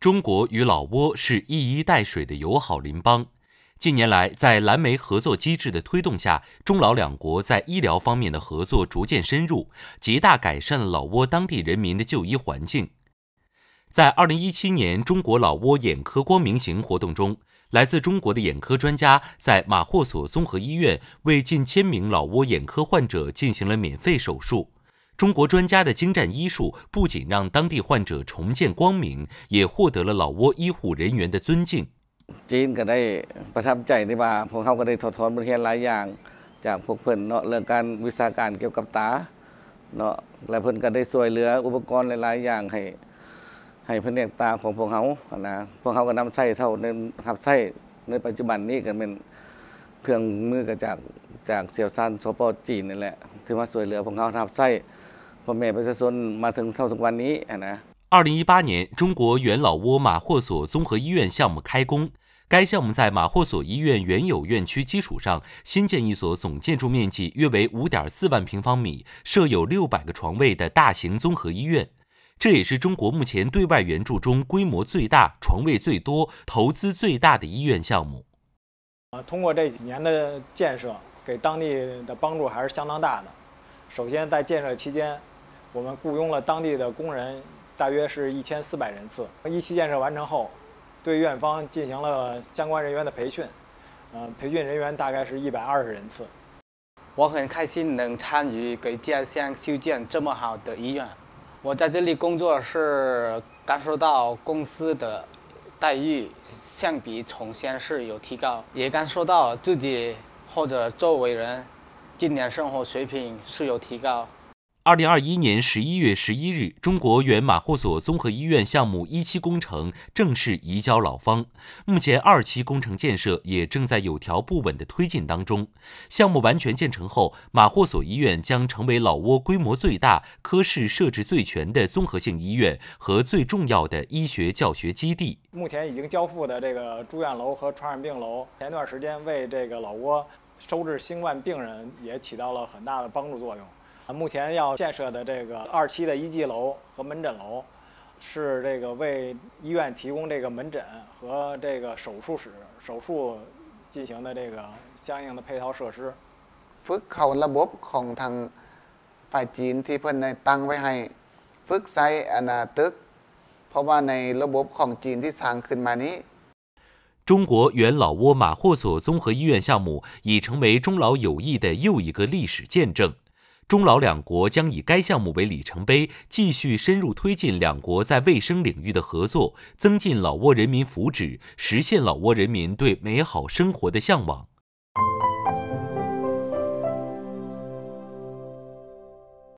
中国与老挝是一衣带水的友好邻邦。近年来，在蓝莓合作机制的推动下，中老两国在医疗方面的合作逐渐深入，极大改善了老挝当地人民的就医环境。在2017年中国老挝眼科光明行活动中，来自中国的眼科专家在马霍索综合医院为近千名老挝眼科患者进行了免费手术。中国专家的精湛医术不仅让当地患者重见光明，也获得了老挝医护人员的尊敬。จีนก็ได้ประทับใจในว่าพวกเขาก็ได้ถอดถอนบทเรียนหลายอย่างจากพวกเพื่อนเนาะเรื่องการวิชาการเกี่ยวกับตาเนาะและเพื่อนก็ได้ช่วยเหลืออุปกรณ์หลายๆอย่างให้ให้เพื่เนตาของพวกเขานะพวกเขาก็นำใช้เท่าในขับใช้ในปัจจุบันนี้ก็เป็นเครื่องมือก็จากจากเซียวซานโซปอจีนนี่แหละที่มาช่วยเหลือพวกเขาทับใช้二零一八年，中国元老挝马霍索综合医院项目开工。该项目在马霍索医院原有院区基础上，新建一所总建筑面积约为五点四万平方米、设有六百个床位的大型综合医院。这也是中国目前对外援助中规模最大、床位最多、投资最大的医院项目。啊，通过这几年的建设，给当地的帮助还是相当大的。首先，在建设期间，我们雇佣了当地的工人，大约是一千四百人次。一期建设完成后，对院方进行了相关人员的培训，呃，培训人员大概是一百二十人次。我很开心能参与给家乡修建这么好的医院。我在这里工作是感受到公司的待遇相比从前是有提高，也感受到自己或者周围人。近年生活水平是有提高。二零二一年十一月十一日，中国原马霍索综合医院项目一期工程正式移交老方。目前二期工程建设也正在有条不紊的推进当中。项目完全建成后，马霍索医院将成为老挝规模最大、科室设置最全的综合性医院和最重要的医学教学基地。目前已经交付的这个住院楼和传染病楼，前一段时间为这个老挝。收治新冠病人也起到了很大的帮助作用。啊，目前要建设的这个二期的医技楼和门诊楼，是这个为医院提供这个门诊和这个手术室手术进行的这个相应的配套设施。ฟื้นขึ้นระบบของทางฝ่ายจีนที่เพิ่งได้ตั้งไว้ให้ฟื้นใช้อันหนึ่งตึกเพราะว่าในระบบของจีนที่สร้างขึ้นมานี้中国援老挝马霍索综合医院项目已成为中老友谊的又一个历史见证。中老两国将以该项目为里程碑，继续深入推进两国在卫生领域的合作，增进老挝人民福祉，实现老挝人民对美好生活的向往。